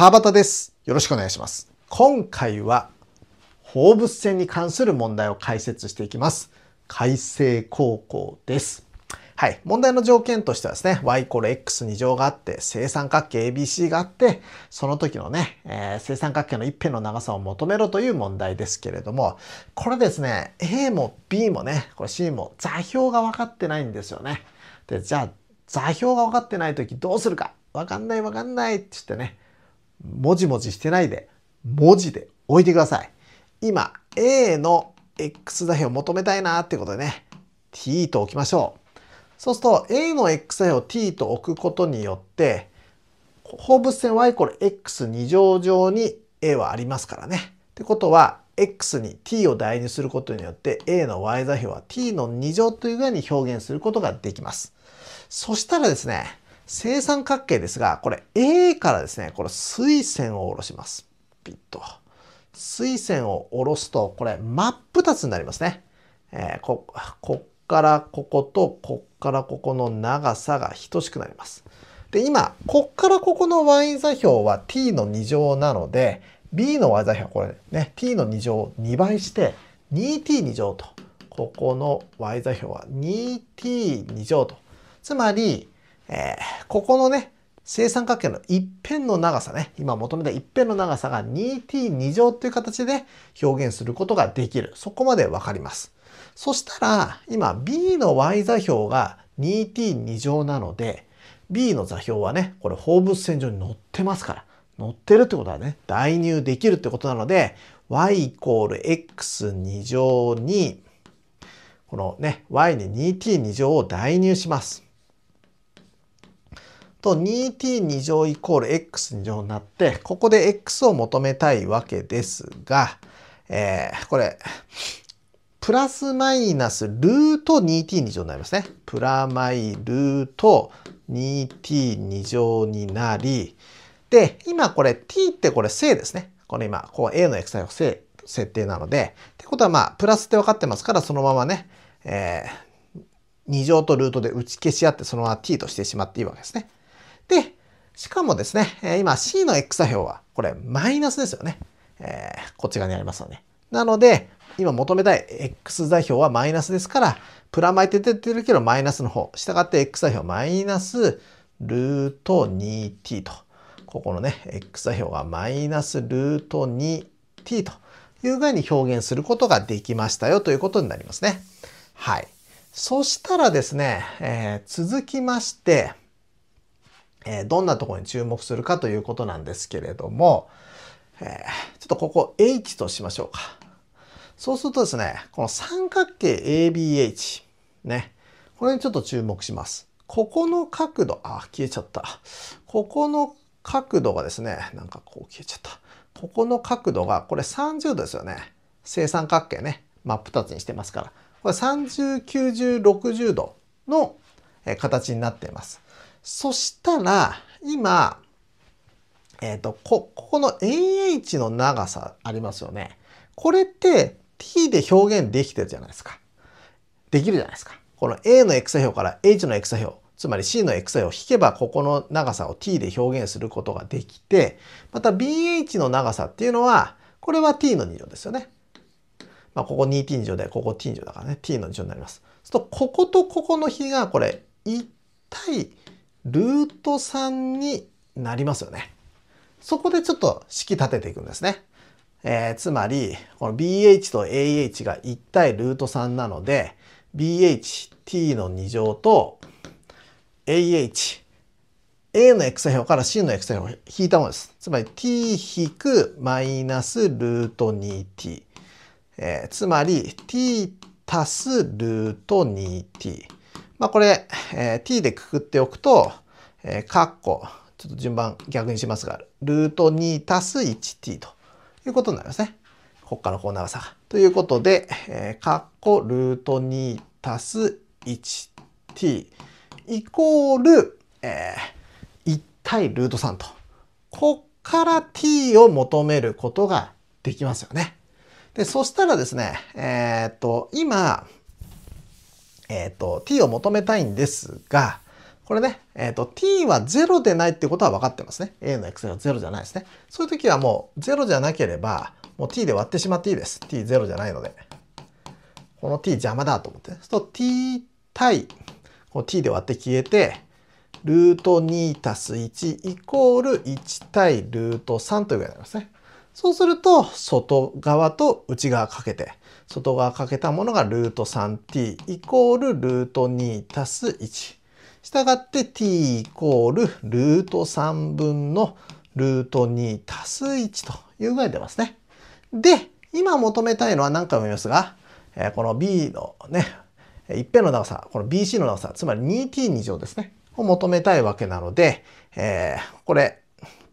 川端です。よろしくお願いします。今回は、放物線に関する問題を解説していきます。改正高校です。はい。問題の条件としてはですね、y イコール x2 乗があって、正三角形 ABC があって、その時のね、えー、正三角形の一辺の長さを求めろという問題ですけれども、これですね、A も B もね、これ C も座標が分かってないんですよね。で、じゃあ、座標が分かってない時どうするか分かんない分かんないって言ってね、もじもじしてないで、文字で置いてください。今、A の x 座標を求めたいなってことでね、t と置きましょう。そうすると、A の x 座標を t と置くことによって、放物線 y イコール x2 乗上に A はありますからね。ってことは、x に t を代入することによって A の y 座標は t の2乗というらいに表現することができます。そしたらですね、正三角形ですが、これ A からですね、これ水線を下ろします。ピッと。水線を下ろすと、これ真っ二つになりますね。えー、こ、こっからこことこっからここの長さが等しくなります。で、今、こっからここの y 座標は t の2乗なので、b の y 座標はこれね、t の2乗を2倍して、2t2 乗と。ここの y 座標は 2t2 乗と。つまり、えー、ここのね、正三角形の一辺の長さね、今求めた一辺の長さが 2t2 乗という形で表現することができる。そこまでわかります。そしたら、今 b の y 座標が 2t2 乗なので、b の座標はね、これ放物線上に乗ってますから、乗ってるってことはね、代入できるってことなので、y イコール x2 乗に、このね、y に 2t2 乗を代入します。と 2t2 乗イコール x2 乗になって、ここで x を求めたいわけですが、えー、これ、プラスマイナスルート 2t2 乗になりますね。プラマイルート 2t2 乗になり、で、今これ t ってこれ正ですね。これ今、こう a の x 対を正、設定なので、ってことはまあ、プラスって分かってますから、そのままね、えー、2乗とルートで打ち消し合って、そのまま t としてしまっていいわけですね。で、しかもですね、今 C の x 座標は、これマイナスですよね。えー、こっち側にありますよね。なので、今求めたい x 座標はマイナスですから、プラマイって出てるけどマイナスの方。従って x 座標マイナスルート 2t と。ここのね、x 座標がマイナスルート 2t という具合に表現することができましたよということになりますね。はい。そしたらですね、えー、続きまして、えどんなところに注目するかということなんですけれども、えー、ちょっとここ H としましょうか。そうするとですね、この三角形 ABH、ね、これにちょっと注目します。ここの角度、あ、消えちゃった。ここの角度がですね、なんかこう消えちゃった。ここの角度が、これ30度ですよね。正三角形ね、真っ二つにしてますから。これ30、90、60度の形になっています。そしたら、今、えっ、ー、と、こ、ここの AH の長さありますよね。これって t で表現できてるじゃないですか。できるじゃないですか。この a の x 座標から h の x 座標、つまり c の x 座標を引けばここの長さを t で表現することができて、また bh の長さっていうのは、これは t の2乗ですよね。まあ、ここ 2t 乗で、ここ t 乗だからね、t の2乗になります。すると、こことここの比がこれ、1対ルート3になりますよね。そこでちょっと式立てていくんですね。えー、つまり、この BH と AH が1対ルート3なので、BHT の2乗と AH、A の x 表から C の x 表を引いたものです。つまり t 引くマイナスルート 2t。えー、つまり t 足すルート 2t。まあこれ、えー、t でくくっておくと、えー、カッコ、ちょっと順番逆にしますが、ルート2たす 1t ということになりますね。こっからこう長さが。ということで、えー、カッコルート2たす 1t イコール、えー、1対ルート3と。こっから t を求めることができますよね。で、そしたらですね、えー、っと、今、えっ、ー、と、t を求めたいんですが、これね、えっ、ー、と、t は0でないってことは分かってますね。a の x が0じゃないですね。そういう時はもう0じゃなければ、もう t で割ってしまっていいです。t0 じゃないので。この t 邪魔だと思って、ね。そうすると t 対、この t で割って消えて、ルート2たす1イコール1対ルート3というぐらいになりますね。そうすると、外側と内側かけて、外側かけたものがルート 3t イコールルート2たす1。したがって t イコールルート3分のルート2たす1という具合に出ますね。で、今求めたいのは何回も言いますが、えこの b のね、一辺の長さ、この bc の長さ、つまり 2t2 乗ですね、を求めたいわけなので、えー、これ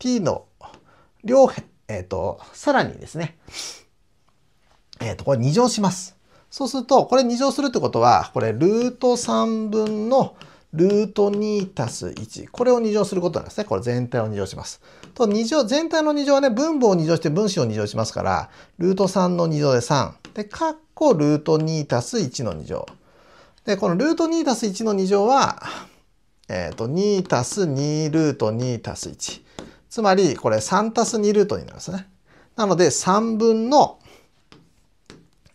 t の両辺、えっ、ー、と、さらにですね、えっ、ー、と、これ2乗します。そうすると、これ2乗するってことは、これルート3分のルート2たす1。これを2乗することなんですね。これ全体を2乗します。と、2乗、全体の2乗はね、分母を2乗して分子を2乗しますから、ルート3の2乗で3。で、カッコルート2たす1の2乗。で、このルート2たす1の2乗は、えっ、ー、と、2たす2ルート2たす1。つまり、これ3たす2ルートになるんですね。なので、3分の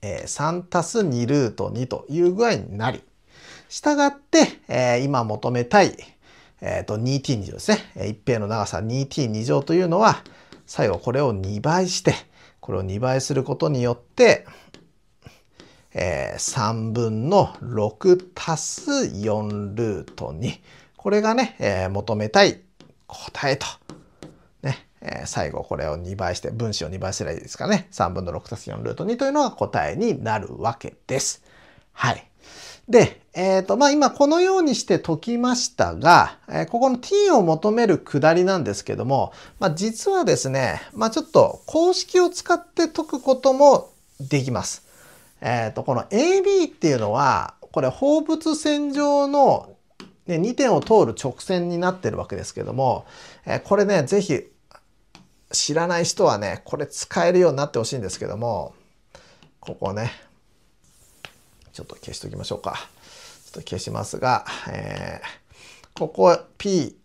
え3たす2ルート2という具合になり、したがって、え今求めたい、えー、と 2t2 乗ですね。一平の長さ 2t2 乗というのは、最後これを2倍して、これを2倍することによって、えー、3分の6たす4ルート2。これがね、えー、求めたい答えとえー、最後これを2倍して、分子を2倍すればいいですかね。3分の6たす4ルート2というのが答えになるわけです。はい。で、えっ、ー、と、まあ、今このようにして解きましたが、えー、ここの t を求める下りなんですけども、まあ、実はですね、まあ、ちょっと公式を使って解くこともできます。えっ、ー、と、この AB っていうのは、これ放物線上の、ね、2点を通る直線になってるわけですけども、えこれね、ぜひ知らない人はね、これ使えるようになってほしいんですけども、ここね、ちょっと消しておきましょうか。ちょっと消しますが、えー、ここ P、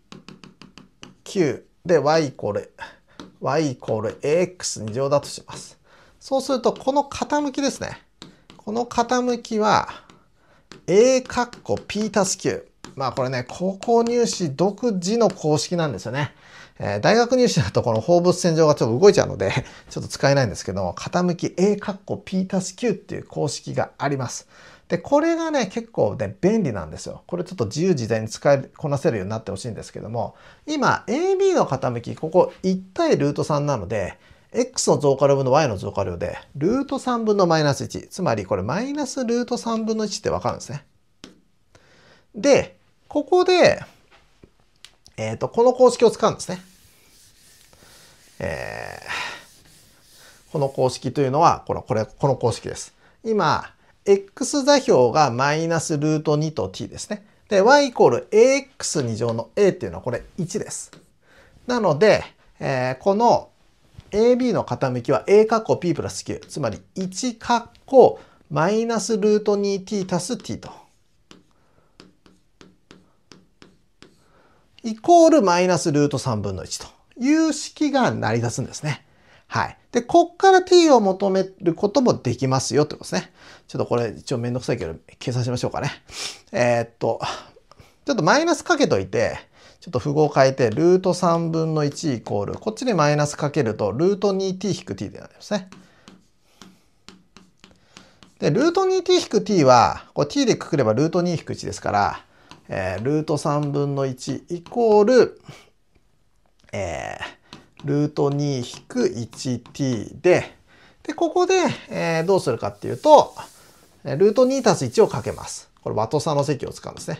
Q で Y イコール、Y イコール AX2 乗だとします。そうすると、この傾きですね。この傾きは、A カッコ P たす Q。まあこれね、高校入試独自の公式なんですよね。え大学入試だとこの放物線上がちょっと動いちゃうので ちょっと使えないんですけども、傾き A カッコ P たす Q っていう公式があります。で、これがね、結構ね、便利なんですよ。これちょっと自由自在に使いこなせるようになってほしいんですけども、今 AB の傾き、ここ1対ルート3なので、x の増加量分の y の増加量で、ルート3分のマイナス1。つまりこれマイナスルート3分の1ってわかるんですね。で、ここで、えっ、ー、と、この公式を使うんですね。えー、この公式というのは、この、これ、この公式です。今、x 座標がマイナスルート2と t ですね。で、y イコール ax2 乗の a っていうのはこれ1です。なので、えー、この AB の傾きは A 括弧 P プラス Q つまり1括弧マイナスルート 2t 足す t と。イコールマイナスルート3分の1と。いう式が成り立つんですね。はい。で、こっから t を求めることもできますよってことですね。ちょっとこれ一応めんどくさいけど計算しましょうかね。えー、っと、ちょっとマイナスかけといて、ちょっと符号を変えて、ルート3分の1イコール、こっちにマイナスかけると、ルート 2t-t でなりますね。で、ルート 2t-t は、これ t でくくればルート2-1ですから、えー、ルート3分の1イコール、えー、ルート 2-1t で、で、ここで、えー、どうするかっていうと、ルート2たす1をかけます。これ、和と差の積を使うんですね。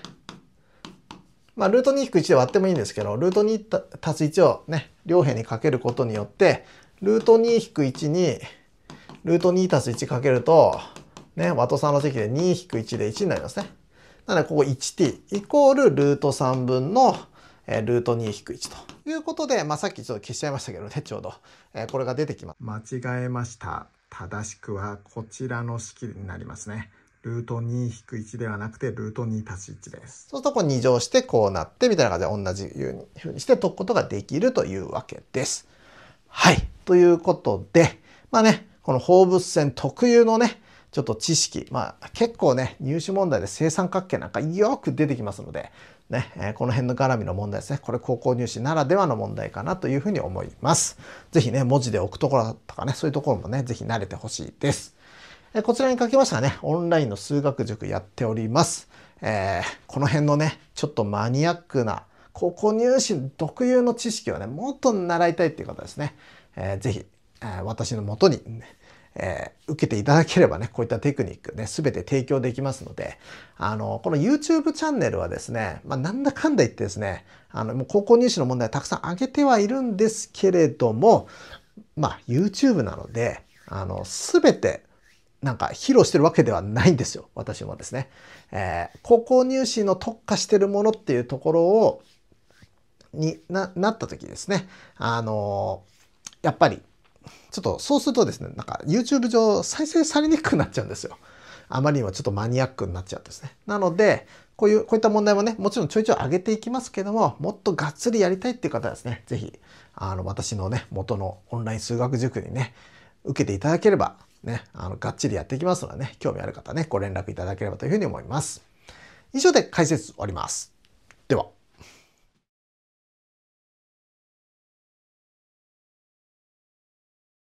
まあ、ルート2-1で割ってもいいんですけど、ルート2たす1をね、両辺にかけることによって、ルート2-1に、ルート2たす1かけると、ね、和と3の積で2-1で1になりますね。なので、ここ 1t イコールルート3分のえルート2-1ということで、まあ、さっきちょっと消しちゃいましたけどね、ちょうど、えこれが出てきます。間違えました。正しくはこちらの式になりますね。ルート2-1ではなくて、ルート2 1です。そうすると、こう2乗してこうなって、みたいな感じで同じようにして解くことができるというわけです。はい。ということで、まあね、この放物線特有のね、ちょっと知識、まあ結構ね、入試問題で正三角形なんかよく出てきますので、ね、えー、この辺の絡みの問題ですね。これ高校入試ならではの問題かなというふうに思います。是非ね、文字で置くところとかね、そういうところもね、是非慣れてほしいです。えこちらに書きましたね、オンラインの数学塾やっております。えー、この辺のね、ちょっとマニアックな高校入試特有の知識をね、もっと習いたいっていう方ですね、えー、ぜひ、えー、私のもとに、ね、えー、受けていただければね、こういったテクニックね、すべて提供できますので、あの、この YouTube チャンネルはですね、まあ、なんだかんだ言ってですね、あの、もう高校入試の問題たくさん上げてはいるんですけれども、まあ、YouTube なので、あの、すべてなんか披露してるわけではないんですよ。私もですね。えー、高校入試の特化してるものっていうところを、にななった時ですね。あのー、やっぱりちょっとそうするとですね、なんか YouTube 上再生されにくくなっちゃうんですよ。あまりにもちょっとマニアックになっちゃうんですね。なので、こういう、こういった問題もね、もちろんちょいちょい上げていきますけども、もっとがっつりやりたいっていう方はですね、是非、あの、私のね、元のオンライン数学塾にね、受けていただければ、ね、あの、がっちりやっていきますのでね、興味ある方ね、ご連絡いただければというふうに思います。以上で解説終わります。